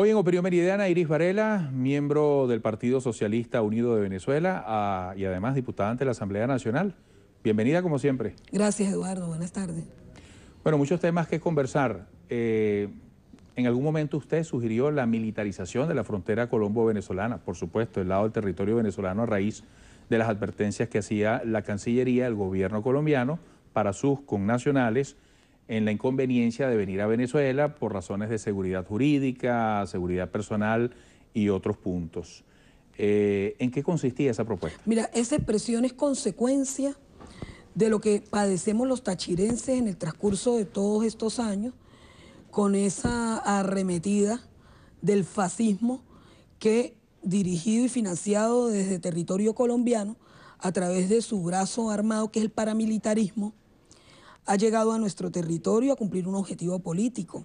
Hoy en Opinión Meridiana, Iris Varela, miembro del Partido Socialista Unido de Venezuela ah, y además diputada ante la Asamblea Nacional. Bienvenida como siempre. Gracias Eduardo, buenas tardes. Bueno, muchos temas que conversar. Eh, en algún momento usted sugirió la militarización de la frontera colombo-venezolana, por supuesto, el lado del territorio venezolano a raíz de las advertencias que hacía la Cancillería, del gobierno colombiano, para sus connacionales en la inconveniencia de venir a Venezuela por razones de seguridad jurídica, seguridad personal y otros puntos. Eh, ¿En qué consistía esa propuesta? Mira, esa expresión es consecuencia de lo que padecemos los tachirenses en el transcurso de todos estos años con esa arremetida del fascismo que dirigido y financiado desde territorio colombiano a través de su brazo armado que es el paramilitarismo, ha llegado a nuestro territorio a cumplir un objetivo político.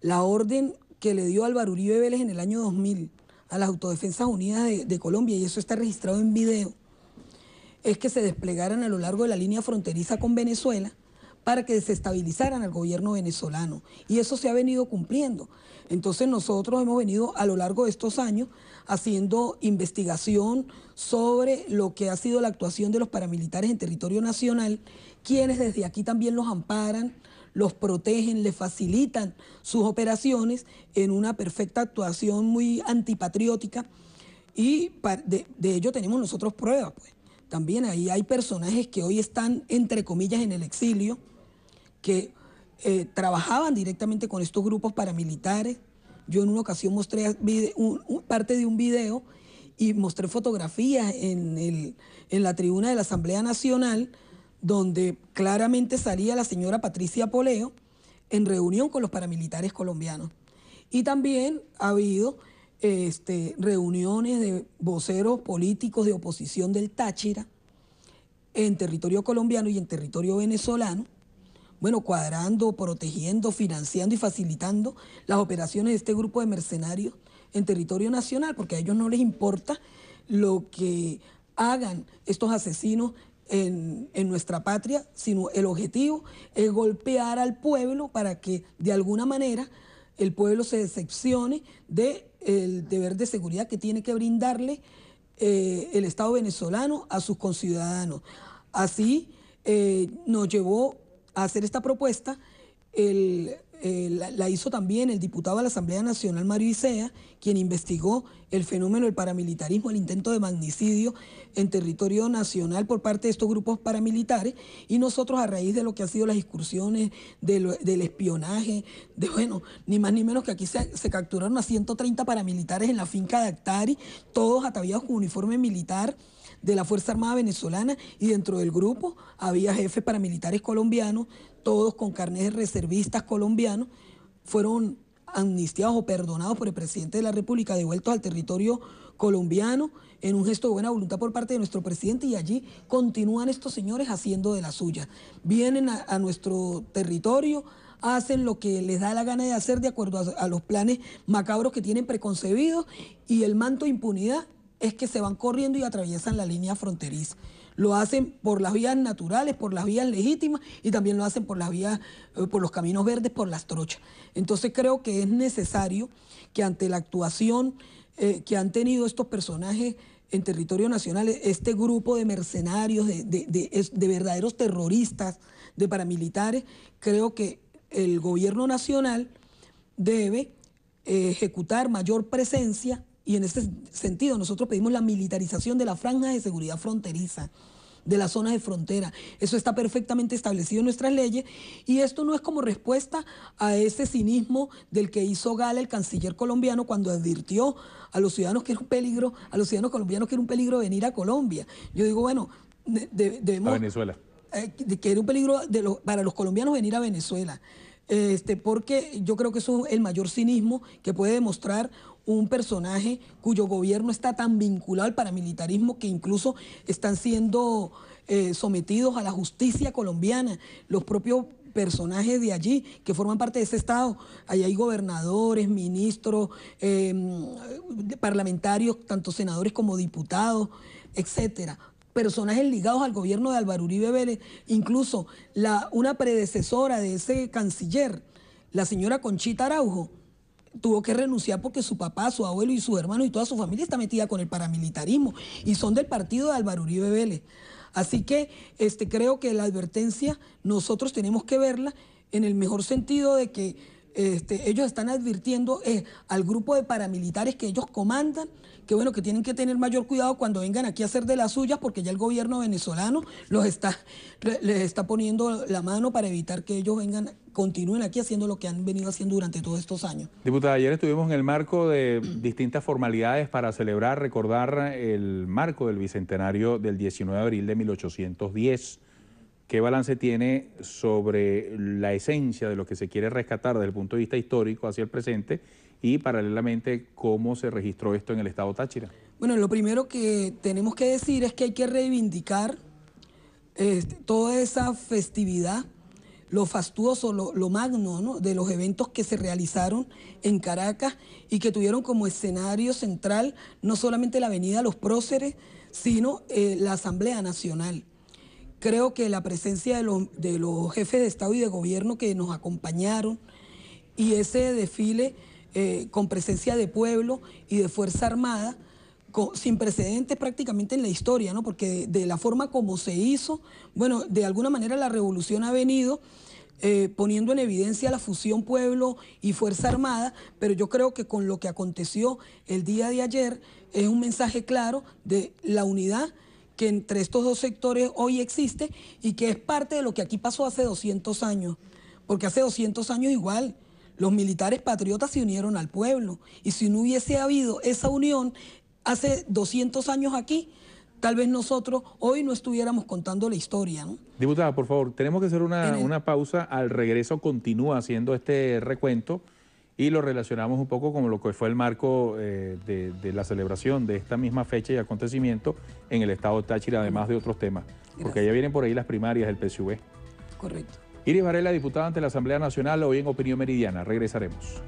La orden que le dio Álvaro Uribe Vélez en el año 2000 a las Autodefensas Unidas de, de, Colombia, y eso está registrado en video, es que se desplegaran a lo largo de la línea fronteriza con Venezuela para que desestabilizaran al gobierno venezolano. Y eso se ha venido cumpliendo. Entonces nosotros hemos venido a lo largo de estos años haciendo investigación sobre lo que ha sido la actuación de los paramilitares en territorio nacional, quienes desde aquí también los amparan, los protegen, les facilitan sus operaciones en una perfecta actuación muy antipatriótica. Y de, ello tenemos nosotros pruebas, pues. También ahí hay personajes que hoy están, entre comillas, en el exilio, que eh, trabajaban directamente con estos grupos paramilitares. Yo en una ocasión mostré parte de un video y mostré fotografías en, la tribuna de la Asamblea Nacional donde claramente salía la señora Patricia Poleo en reunión con los paramilitares colombianos. Y también ha habido este, reuniones de voceros políticos de oposición del Táchira en territorio colombiano y en territorio venezolano, bueno, cuadrando, protegiendo, financiando y facilitando las operaciones de este grupo de mercenarios en territorio nacional, porque a ellos no les importa lo que hagan estos asesinos en, nuestra patria, sino el objetivo es golpear al pueblo para que de alguna manera el pueblo se decepcione del deber de seguridad que tiene que brindarle eh, el Estado venezolano a sus conciudadanos. Así eh, nos llevó hacer esta propuesta, la hizo también el diputado de la Asamblea Nacional Mario Isea, quien investigó el fenómeno del paramilitarismo, el intento de magnicidio en territorio nacional por parte de estos grupos paramilitares. Y nosotros, a raíz de lo que han sido las excursiones, del espionaje, de bueno, ni más ni menos que aquí se, capturaron a 130 paramilitares en la finca de Actari, todos ataviados con uniforme militar de la Fuerza Armada Venezolana y dentro del grupo había jefes paramilitares colombianos, todos con carnes de reservistas colombianos, fueron amnistiados o perdonados por el presidente de la República, devueltos al territorio colombiano en un gesto de buena voluntad por parte de nuestro presidente y allí continúan estos señores haciendo de la suya. Vienen a, nuestro territorio, hacen lo que les da la gana de hacer de acuerdo a, a los planes macabros que tienen preconcebidos y el manto de impunidad es que se van corriendo y atraviesan la línea fronteriza. Lo hacen por las vías naturales, por las vías legítimas y también lo hacen por las vías, eh, por los caminos verdes, por las trochas. Entonces creo que es necesario que ante la actuación eh, que han tenido estos personajes en territorio nacional, este grupo de mercenarios, de, de verdaderos terroristas, de paramilitares, creo que el gobierno nacional debe eh, ejecutar mayor presencia y en ese sentido nosotros pedimos la militarización de la franja de seguridad fronteriza, de las zonas de frontera. Eso está perfectamente establecido en nuestras leyes y esto no es como respuesta a ese cinismo del que hizo Gala el canciller colombiano cuando advirtió a los ciudadanos que era un peligro, a los ciudadanos colombianos que era un peligro venir a Colombia. Yo digo, bueno, debemos... Venezuela. Eh, que era un peligro para los colombianos venir a Venezuela. Este, porque yo creo que eso es el mayor cinismo que puede demostrar un personaje cuyo gobierno está tan vinculado al paramilitarismo que incluso están siendo eh, sometidos a la justicia colombiana. Los propios personajes de allí que forman parte de ese Estado. Allí hay gobernadores, ministros, eh, parlamentarios, tanto senadores como diputados, etcétera personajes ligados al gobierno de Álvaro Uribe Vélez, incluso una predecesora de ese canciller, la señora Conchita Araujo, tuvo que renunciar porque su papá, su abuelo y su hermano y toda su familia está metida con el paramilitarismo y son del partido de Álvaro Uribe Vélez. Así que este, creo que la advertencia nosotros tenemos que verla en el mejor sentido de que este, ellos están advirtiendo eh, al grupo de paramilitares que ellos comandan que bueno, que tienen que tener mayor cuidado cuando vengan aquí a hacer de las suyas porque ya el gobierno venezolano los está, les está poniendo la mano para evitar que ellos vengan, continúen aquí haciendo lo que han venido haciendo durante todos estos años. Diputada, ayer estuvimos en el marco de distintas formalidades para celebrar, recordar el marco del bicentenario del 19 de abril de 1810 qué balance tiene sobre la esencia de lo que se quiere rescatar desde el punto de vista histórico hacia el presente y paralelamente cómo se registró esto en el estado Táchira. Bueno, lo primero que tenemos que decir es que hay que reivindicar este, toda esa festividad, lo fastuoso, lo, magno de los eventos que se realizaron en Caracas y que tuvieron como escenario central no solamente la Avenida Los Próceres, sino eh, la Asamblea Nacional. Creo que la presencia de los, jefes de Estado y de Gobierno que nos acompañaron y ese desfile eh, con presencia de pueblo y de Fuerza Armada, sin precedentes prácticamente en la historia, ¿no? porque de, la forma como se hizo, bueno, de alguna manera la revolución ha venido eh, poniendo en evidencia la fusión pueblo y Fuerza Armada, pero yo creo que con lo que aconteció el día de ayer es un mensaje claro de la unidad que entre estos dos sectores hoy existe y que es parte de lo que aquí pasó hace 200 años. Porque hace 200 años igual, los militares patriotas se unieron al pueblo. Y si no hubiese habido esa unión hace 200 años aquí, tal vez nosotros hoy no estuviéramos contando la historia. Diputada, por favor, tenemos que hacer una, una pausa. Al regreso continúa haciendo este recuento y lo relacionamos un poco con lo que fue el marco eh, de, la celebración de esta misma fecha y acontecimiento en el estado de Táchira, además de otros temas, porque ya vienen por ahí las primarias del PSUV. Correcto. Iris Varela, diputada ante la Asamblea Nacional, hoy en Opinión Meridiana. Regresaremos.